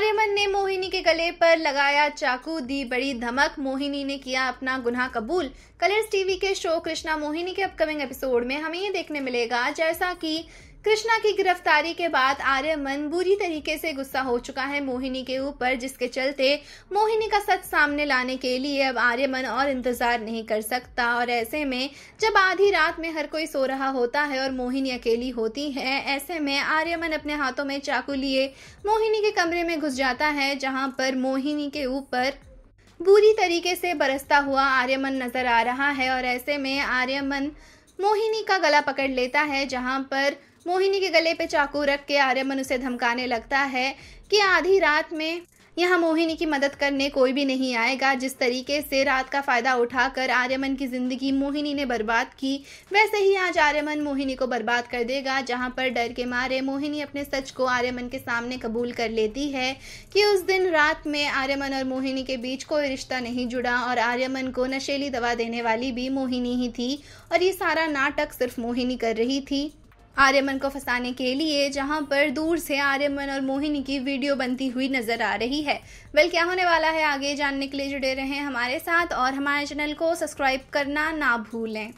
आर्यमन ने मोहिनी के गले पर लगाया चाकू दी बड़ी धमक मोहिनी ने किया अपना गुनाह कबूल कलर्स टीवी के शो कृष्णा मोहिनी के अपकमिंग एपिसोड में हमें ये देखने मिलेगा जैसा कि कृष्णा की गिरफ्तारी के बाद आर्यमन बुरी तरीके से गुस्सा हो चुका है मोहिनी के ऊपर जिसके चलते मोहिनी का सच सामने लाने के लिए अब आर्यमन और इंतजार नहीं कर सकता और ऐसे में जब आधी रात में हर कोई सो रहा होता है और मोहिनी अकेली होती है ऐसे में आर्यमन अपने हाथों में चाकू लिए मोहिनी के कमरे में घुस जाता है जहाँ पर मोहिनी के ऊपर बुरी तरीके से बरसता हुआ आर्यमन नजर आ रहा है और ऐसे में आर्यमन मोहिनी का गला पकड़ लेता है जहाँ पर मोहिनी के गले पे चाकू रख के आर्यमन उसे धमकाने लगता है कि आधी रात में यहाँ मोहिनी की मदद करने कोई भी नहीं आएगा जिस तरीके से रात का फ़ायदा उठाकर आर्यमन की ज़िंदगी मोहिनी ने बर्बाद की वैसे ही आज आर्यमन मोहिनी को बर्बाद कर देगा जहाँ पर डर के मारे मोहिनी अपने सच को आर्यमन के सामने कबूल कर लेती है कि उस दिन रात में आर्यमन और मोहिनी के बीच कोई रिश्ता नहीं जुड़ा और आर्यमन को नशेली दवा देने वाली भी मोहिनी ही थी और ये सारा नाटक सिर्फ मोहिनी कर रही थी आर्यमन को फंसाने के लिए जहां पर दूर से आर्यमन और मोहिनी की वीडियो बनती हुई नजर आ रही है वेल क्या होने वाला है आगे जानने के लिए जुड़े रहें हमारे साथ और हमारे चैनल को सब्सक्राइब करना ना भूलें